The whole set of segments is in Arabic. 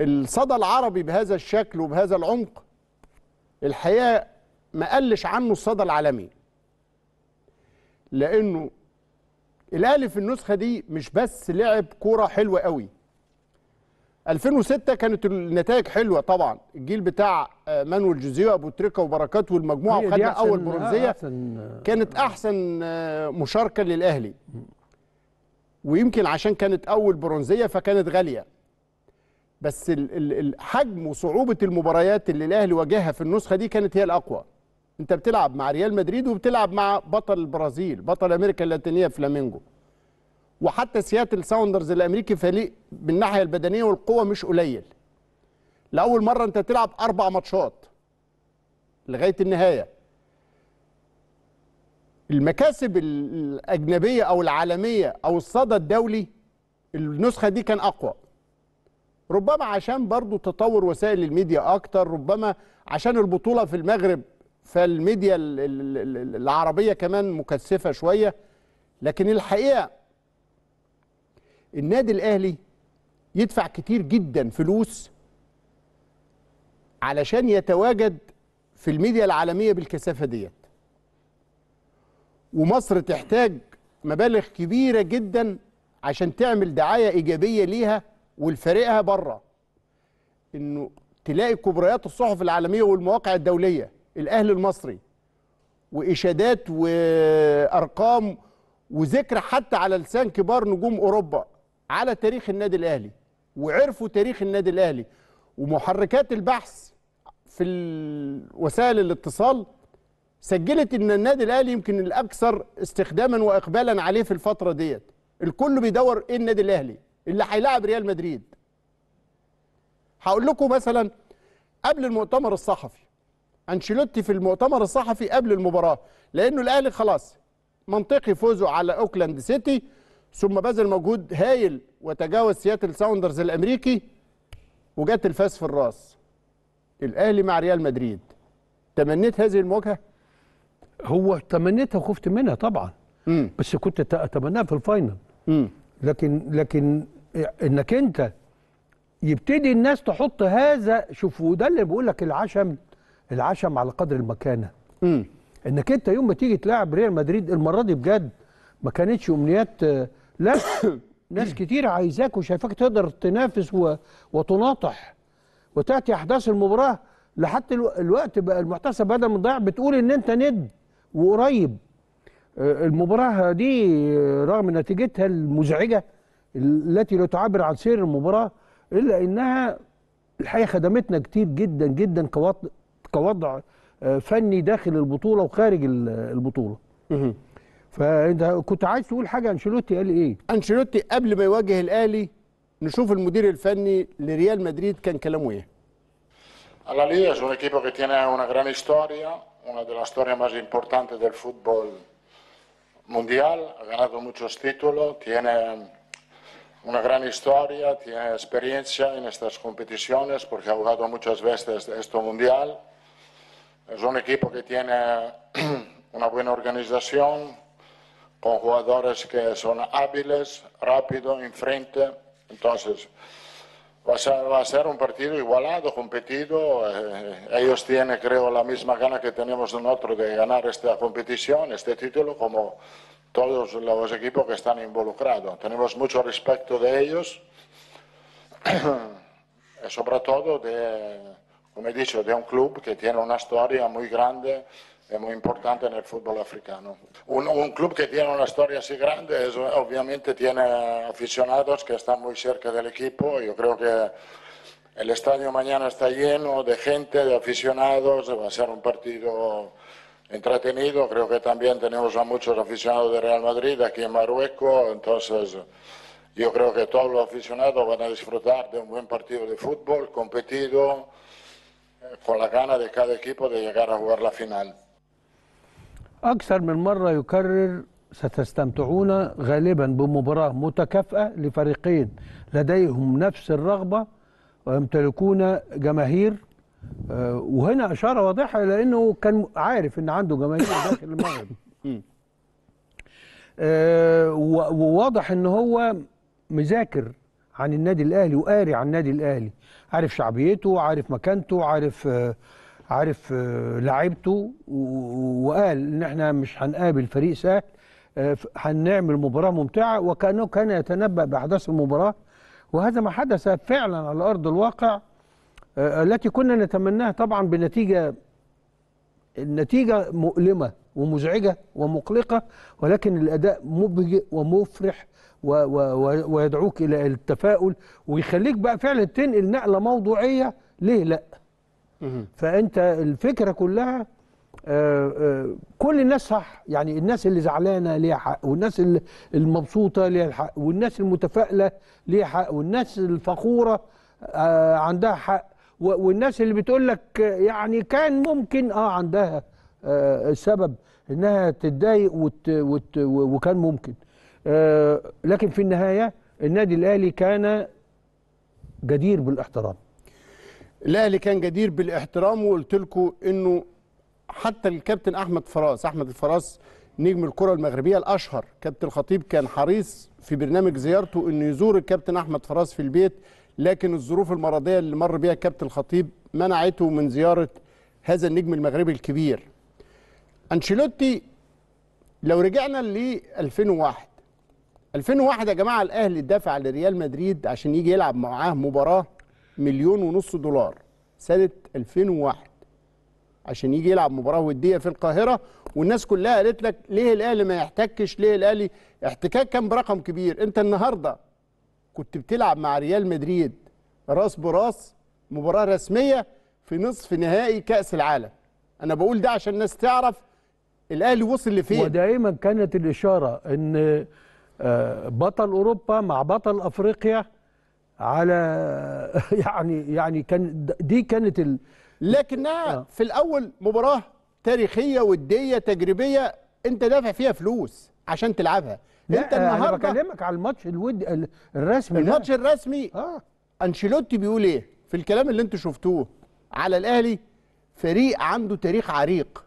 الصدى العربي بهذا الشكل وبهذا العمق الحقيقه ما قلش عنه الصدى العالمي لانه الاهلي في النسخه دي مش بس لعب كوره حلوه قوي 2006 كانت النتائج حلوه طبعا الجيل بتاع آه، مانويل جوزيه وابو تريكه وبركات والمجموعه وخدنا اول برونزيه أحسن آه، كانت احسن آه، مشاركه للاهلي ويمكن عشان كانت اول برونزيه فكانت غاليه بس حجم وصعوبه المباريات اللي الاهلي واجهها في النسخه دي كانت هي الاقوى انت بتلعب مع ريال مدريد وبتلعب مع بطل البرازيل بطل امريكا اللاتينيه فلامينجو وحتى سياتل ساوندرز الامريكي فريق بالناحيه البدنيه والقوه مش قليل لاول مره انت تلعب اربع ماتشات لغايه النهايه المكاسب الاجنبيه او العالميه او الصدى الدولي النسخه دي كان اقوى ربما عشان برضو تطور وسائل الميديا اكتر ربما عشان البطوله في المغرب فالميديا العربيه كمان مكثفه شويه لكن الحقيقه النادي الاهلي يدفع كتير جدا فلوس علشان يتواجد في الميديا العالميه بالكثافه ديت ومصر تحتاج مبالغ كبيره جدا عشان تعمل دعايه ايجابيه ليها والفريقها بره انه تلاقي كبريات الصحف العالميه والمواقع الدوليه الاهل المصري واشادات وارقام وذكر حتى على لسان كبار نجوم اوروبا على تاريخ النادي الاهلي وعرفوا تاريخ النادي الاهلي ومحركات البحث في وسائل الاتصال سجلت ان النادي الاهلي يمكن الاكثر استخداما واقبالا عليه في الفتره ديت الكل بيدور ايه النادي الاهلي اللي هيلاعب ريال مدريد هقول لكم مثلا قبل المؤتمر الصحفي انشيلوتي في المؤتمر الصحفي قبل المباراه لانه الاهلي خلاص منطقي فوزه على اوكلاند سيتي ثم بذل مجهود هايل وتجاوز سياتل ساوندرز الامريكي وجات الفاس في الراس الاهلي مع ريال مدريد تمنيت هذه المواجهه هو تمنيتها وخفت منها طبعا مم. بس كنت اتمناها في الفاينل مم. لكن لكن انك انت يبتدي الناس تحط هذا شوفوا ده اللي بيقول لك العشم العشم على قدر المكانه امم انك انت يوم ما تيجي تلاعب ريال مدريد المره دي بجد ما كانتش امنيات لا ناس كتير عايزاك وشايفاك تقدر تنافس و... وتناطح وتاتي احداث المباراه لحد الوقت بقى المحتسب بدل ما ضيع بتقول ان انت ند وقريب المباراة دي رغم نتيجتها المزعجة التي لا تعبر عن سير المباراة إلا إنها الحقيقة خدمتنا كتير جدا جدا كوضع, كوضع آه، فني داخل البطولة وخارج البطولة فأنت كنت عايز تقول حاجة أنشيلوتي قال إيه؟ أنشيلوتي قبل ما يواجه الأهلي نشوف المدير الفني لريال مدريد كان كلامه إيه؟ La Liga es equipo que tiene una gran historia, una de las historias más importantes del fútbol mundial, ha ganado muchos títulos, tiene una gran historia, tiene experiencia en estas competiciones porque ha jugado muchas veces este mundial. Es un equipo que tiene una buena organización, con jugadores que son hábiles, rápido, enfrente. Entonces, Va a, ser, un partido igualado, competido. Eh, ellos tienen, creo, la misma gana que tenemos nosotros de ganar esta competición, este título, como todos los equipos que están involucrados. Tenemos mucho respeto de ellos, sobre todo de, como he dicho, de un club que tiene una historia muy grande es muy importante en el fútbol africano. Un, club que tiene una historia así grande, obviamente tiene aficionados que están muy cerca del equipo. Yo creo que el estadio mañana está lleno de gente, de aficionados, va a ser un partido entretenido. Creo que también tenemos a muchos aficionados de Real Madrid aquí en Marruecos, entonces yo creo que todos los aficionados van a disfrutar de un buen partido de fútbol, competido, eh, con la gana de cada equipo de llegar a jugar la final. أكثر من مرة يكرر ستستمتعون غالبا بمباراة متكافئة لفريقين لديهم نفس الرغبة ويمتلكون جماهير آه، وهنا إشارة واضحة لأنه كان عارف أن عنده جماهير داخل المغرب آه، وواضح أن هو مذاكر عن النادي الأهلي وقاري عن النادي الأهلي عارف شعبيته عارف مكانته عارف آه، عارف آه، لعيبته وقال ان احنا مش هنقابل فريق سهل آه، هنعمل مباراه ممتعه وكانه كان يتنبا باحداث المباراه وهذا ما حدث فعلا على ارض الواقع آه، التي كنا نتمناها طبعا بنتيجه النتيجه مؤلمه ومزعجه ومقلقه ولكن الاداء مبهج ومفرح و و و ويدعوك الى التفاؤل ويخليك بقى فعلا تنقل نقله موضوعيه ليه لا فانت الفكره كلها آآ آه، آآ آه، كل الناس صح يعني الناس اللي زعلانه ليها حق والناس المبسوطه ليها حق والناس المتفائله ليها حق والناس الفخوره آه، عندها حق والناس اللي بتقول لك يعني كان ممكن اه عندها سبب انها تتضايق وت وت وكان ممكن لكن في النهايه النادي الاهلي كان جدير بالاحترام الاهلي كان جدير بالاحترام وقلت لكم انه حتى الكابتن احمد فراس احمد الفراس نجم الكره المغربيه الاشهر كابتن الخطيب كان حريص في برنامج زيارته انه يزور الكابتن احمد فراس في البيت لكن الظروف المرضيه اللي مر بها الكابتن الخطيب منعته من زياره هذا النجم المغربي الكبير انشيلوتي لو رجعنا ل 2001 2001 يا جماعه الاهلي دفع لريال مدريد عشان يجي يلعب معاه مباراه مليون ونص دولار سنه 2001 عشان يجي يلعب مباراه وديه في القاهره والناس كلها قالت لك ليه الاهلي ما يحتكش ليه الاهلي احتكاك كان برقم كبير انت النهارده كنت بتلعب مع ريال مدريد راس براس مباراه رسميه في نصف نهائي كاس العالم انا بقول ده عشان الناس تعرف الاهلي وصل لفين ودائما كانت الاشاره ان آه، بطل اوروبا مع بطل افريقيا على يعني يعني كان دي كانت ال... لكنها آه. في الاول مباراه تاريخيه وديه تجريبيه انت دافع فيها فلوس عشان تلعبها انت النهارده انا بكلمك على الماتش الود الرسمي الماتش ده. الرسمي اه انشيلوتي بيقول ايه في الكلام اللي انتوا شفتوه على الاهلي فريق عنده تاريخ عريق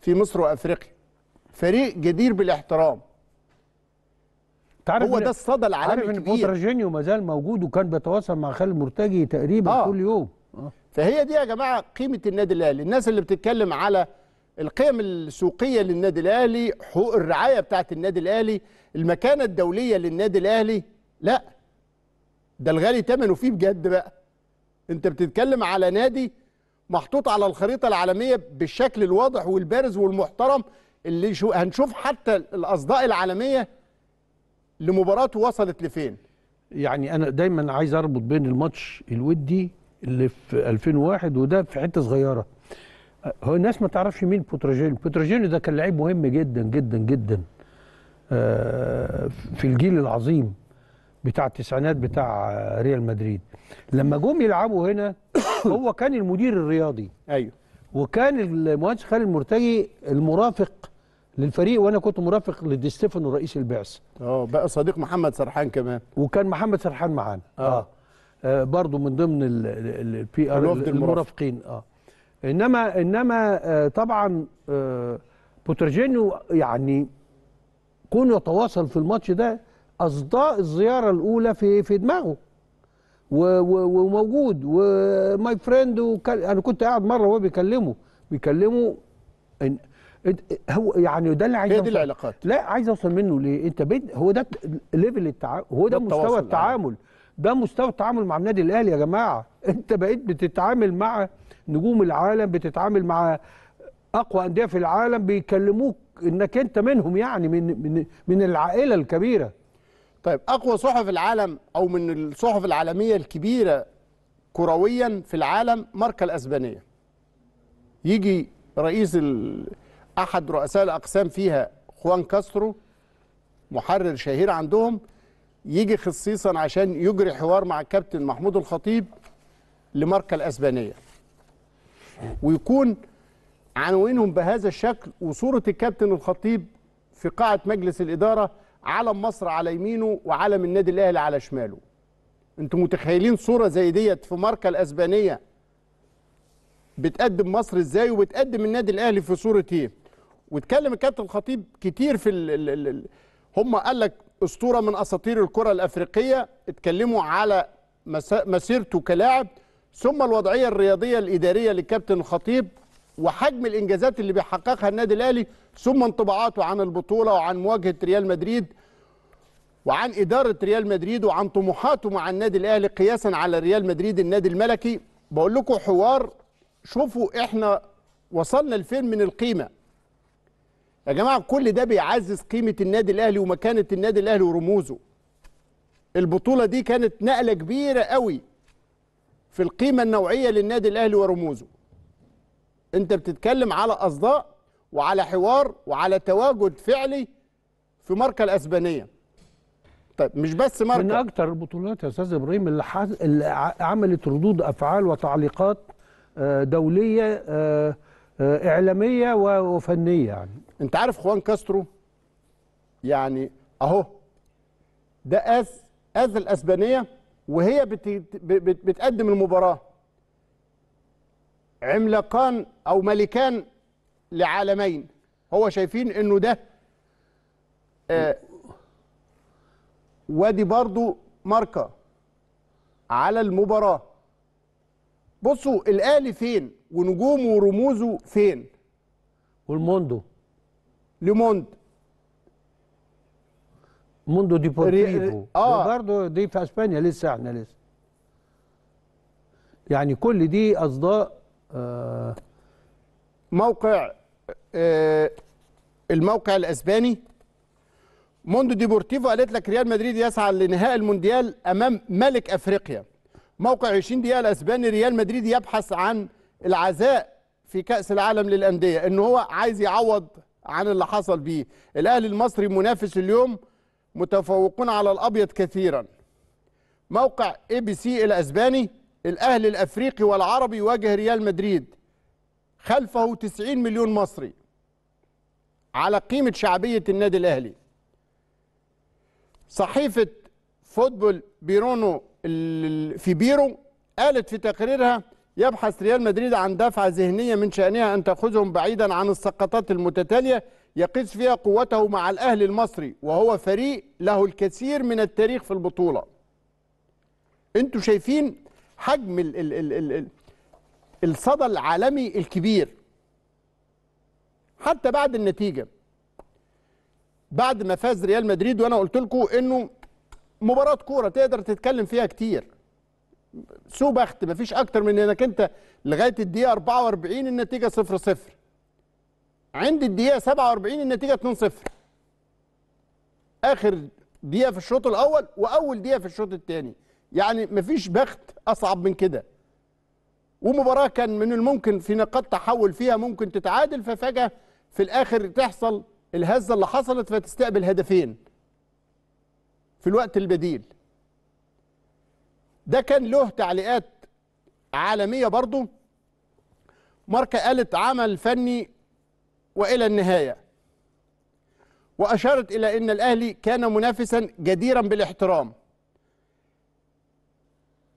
في مصر وافريقيا فريق جدير بالاحترام هو ده الصدى العالمي عارف ان بوترجينيو ما زال موجود وكان بيتواصل مع خالد مرتجي تقريبا آه. كل يوم آه. فهي دي يا جماعه قيمه النادي الاهلي الناس اللي بتتكلم على القيم السوقيه للنادي الاهلي حقوق الرعايه بتاعه النادي الاهلي المكانه الدوليه للنادي الاهلي لا ده الغالي ثمنه فيه بجد بقى انت بتتكلم على نادي محطوط على الخريطه العالميه بالشكل الواضح والبارز والمحترم اللي هنشوف حتى الاصداء العالميه لمباراته وصلت لفين؟ يعني انا دايما عايز اربط بين الماتش الودي اللي في 2001 وده في حته صغيره هو الناس ما تعرفش مين بوتراجينيو بوتراجينيو ده كان لعيب مهم جدا جدا جدا آه، في الجيل العظيم بتاع التسعينات بتاع ريال مدريد لما جم يلعبوا هنا هو كان المدير الرياضي ايوه وكان المهندس خالد المرتجي المرافق للفريق وانا كنت مرافق لدي ستيفانو رئيس البعث اه بقى صديق محمد سرحان كمان وكان محمد سرحان معانا اه, آه, آه، برضه من ضمن البي ار المرافقين اه انما انما آه طبعا آه بوترجينيو يعني كونه يتواصل في الماتش ده اصداء الزياره الاولى في في دماغه وموجود وماي فريند انا كنت قاعد مره وهو بيكلمه بيكلمه هو يعني ده اللي عايز هي دي العلاقات لا عايز اوصل منه ليه انت بيت هو ده ليفل التعامل هو ده, ده مستوى التعامل ده مستوى التعامل مع النادي الاهلي يا جماعه انت بقيت بتتعامل مع نجوم العالم بتتعامل مع اقوى انديه في العالم بيكلموك انك انت منهم يعني من من من العائله الكبيره طيب اقوى صحف العالم او من الصحف العالميه الكبيره كرويا في العالم ماركا الاسبانيه يجي رئيس ال احد رؤساء الاقسام فيها خوان كاسترو محرر شهير عندهم يجي خصيصا عشان يجري حوار مع الكابتن محمود الخطيب لماركه الاسبانيه ويكون عناوينهم بهذا الشكل وصوره الكابتن الخطيب في قاعه مجلس الاداره علم مصر على يمينه وعلم النادي الاهلي على شماله انتم متخيلين صوره زي ديت في ماركه الاسبانيه بتقدم مصر ازاي وبتقدم النادي الاهلي في صوره ايه واتكلم الكابتن الخطيب كتير في الـ الـ الـ الـ هم قال لك اسطوره من اساطير الكره الافريقيه اتكلموا على مسيرته كلاعب ثم الوضعيه الرياضيه الاداريه للكابتن الخطيب وحجم الانجازات اللي بيحققها النادي الاهلي ثم انطباعاته عن البطوله وعن مواجهه ريال مدريد وعن اداره ريال مدريد وعن طموحاته مع النادي الاهلي قياسا على ريال مدريد النادي الملكي بقول لكم حوار شوفوا احنا وصلنا لفين من القيمه يا جماعه كل ده بيعزز قيمه النادي الاهلي ومكانه النادي الاهلي ورموزه البطوله دي كانت نقله كبيره قوي في القيمه النوعيه للنادي الاهلي ورموزه انت بتتكلم على اصداء وعلى حوار وعلى تواجد فعلي في ماركا الاسبانيه طيب مش بس ماركا من اكتر البطولات يا استاذ ابراهيم اللي, حز... اللي عملت ردود افعال وتعليقات آه، دوليه آه، آه، اعلاميه وفنيه يعني انت عارف خوان كاسترو يعني اهو ده اذ اذ الاسبانيه وهي بتقدم المباراه عملاقان او ملكان لعالمين هو شايفين انه ده آه وادي برضو ماركه على المباراه بصوا الاهلي فين ونجومه ورموزه فين والموندو لوموند موندو ديبورتيفو آه. برضه دي في اسبانيا لسه احنا لسه يعني كل دي اصداء آه موقع آه الموقع الاسباني موندو ديبورتيفو قالت لك ريال مدريد يسعى لنهائي المونديال امام ملك افريقيا موقع 20 دقيقه الاسباني ريال مدريد يبحث عن العزاء في كاس العالم للانديه ان هو عايز يعوض عن اللي حصل بيه الاهلي المصري منافس اليوم متفوقون على الابيض كثيرا موقع اي بي سي الاسباني الاهلي الافريقي والعربي يواجه ريال مدريد خلفه 90 مليون مصري على قيمه شعبيه النادي الاهلي صحيفه فوتبول بيرونو في بيرو قالت في تقريرها يبحث ريال مدريد عن دفعة ذهنية من شأنها أن تأخذهم بعيدا عن السقطات المتتالية يقيس فيها قوته مع الأهلي المصري وهو فريق له الكثير من التاريخ في البطولة أنتوا شايفين حجم الـ الـ الـ الـ الـ الصدى العالمي الكبير حتى بعد النتيجة بعد ما فاز ريال مدريد وأنا قلت لكم أنه مباراة كورة تقدر تتكلم فيها كتير سو بخت مفيش اكتر من انك انت لغايه الدقيقه 44 النتيجه 0 0 عند الدقيقه 47 النتيجه 2 0 اخر دقيقه في الشوط الاول واول دقيقه في الشوط الثاني يعني مفيش بخت اصعب من كده ومباراه كان من الممكن في نقاط تحول فيها ممكن تتعادل ففجاه في الاخر تحصل الهزه اللي حصلت فتستقبل هدفين في الوقت البديل ده كان له تعليقات عالمية برضو ماركا قالت عمل فني وإلى النهاية وأشارت إلى أن الأهلي كان منافسا جديرا بالاحترام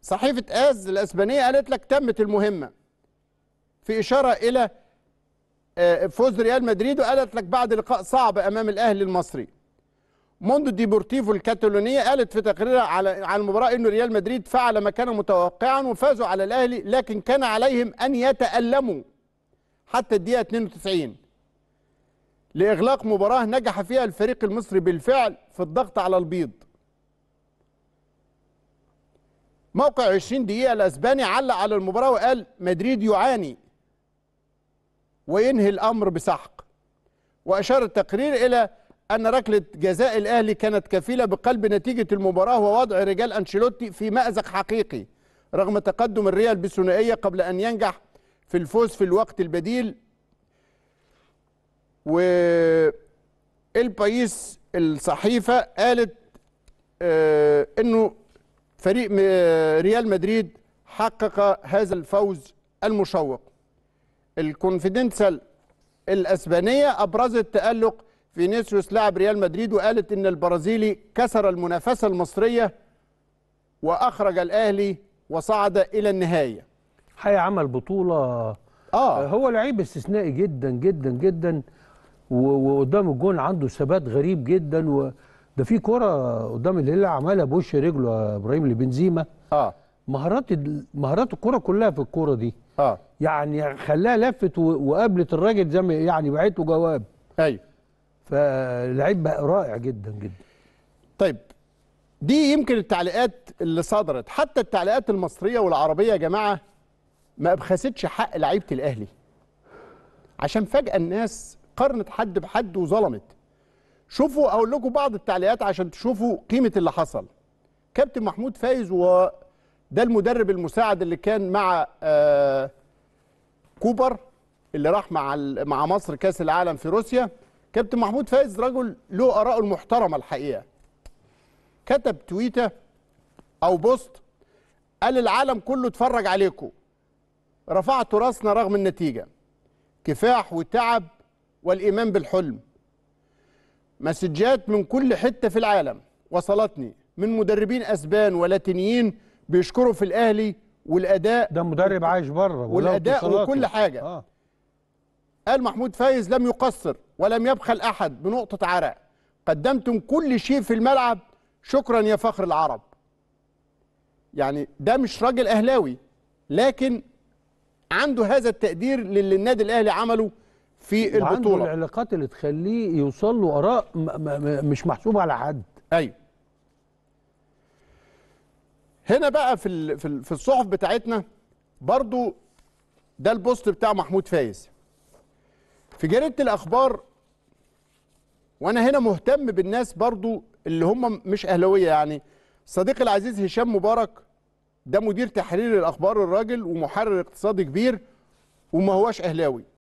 صحيفة آز الأسبانية قالت لك تمت المهمة في إشارة إلى آه، فوز ريال مدريد وقالت لك بعد لقاء صعب أمام الأهلي المصري موندو ديبورتيفو الكاتالونية قالت في تقريرها على على المباراة انه ريال مدريد فعل ما كان متوقعا وفازوا على الأهلي لكن كان عليهم أن يتألموا حتى الدقيقة 92 لإغلاق مباراة نجح فيها الفريق المصري بالفعل في الضغط على البيض موقع 20 دقيقة الأسباني علق على المباراة وقال مدريد يعاني وينهي الأمر بسحق وأشار التقرير إلى أن ركلة جزاء الأهلي كانت كفيلة بقلب نتيجة المباراة ووضع رجال أنشيلوتي في مأزق حقيقي رغم تقدم الريال بالثنائية قبل أن ينجح في الفوز في الوقت البديل و البايس الصحيفة قالت آه، أنه فريق ريال مدريد حقق هذا الفوز المشوق الكونفيدنسال الأسبانية أبرزت تألق فينيسيوس لاعب ريال مدريد وقالت ان البرازيلي كسر المنافسه المصريه واخرج الاهلي وصعد الى النهايه هيعمل عمل بطوله اه هو لعيب استثنائي جدا جدا جدا وقدام الجون عنده ثبات غريب جدا وده في كره قدام الهلال عملها بوش رجله يا ابراهيم لبنزيما اه مهارات مهارات الكره كلها في الكره دي اه يعني خلاها لفت وقابلت الراجل زي ما يعني بعته جواب ايوه فلعيب رائع جدا جدا طيب دي يمكن التعليقات اللي صدرت حتى التعليقات المصريه والعربيه يا جماعه ما ابخستش حق لعيبه الاهلي عشان فجاه الناس قارنت حد بحد وظلمت شوفوا اقول لكم بعض التعليقات عشان تشوفوا قيمه اللي حصل كابتن محمود فايز و ده المدرب المساعد اللي كان مع آه، كوبر اللي راح مع مع مصر كاس العالم في روسيا كابتن محمود فايز رجل له آراءه المحترمة الحقيقة كتب تويتة أو بوست قال العالم كله اتفرج عليكم رفعت راسنا رغم النتيجة كفاح وتعب والإيمان بالحلم مسجات من كل حتة في العالم وصلتني من مدربين أسبان ولاتينيين بيشكروا في الأهلي والأداء ده مدرب عايش بره والأداء وكل حاجة آه. قال محمود فايز لم يقصر ولم يبخل أحد بنقطة عرق قدمتم كل شيء في الملعب شكرا يا فخر العرب يعني ده مش راجل أهلاوي لكن عنده هذا التقدير للي النادي الأهلي عمله في البطولة عنده العلاقات اللي تخليه يوصل له آراء مش محسوبة على حد أيوه هنا بقى في في الصحف بتاعتنا برضو ده البوست بتاع محمود فايز في جريده الاخبار وانا هنا مهتم بالناس برضو اللي هم مش اهلاويه يعني صديقي العزيز هشام مبارك ده مدير تحرير الاخبار الراجل ومحرر اقتصادي كبير وما هواش اهلاوي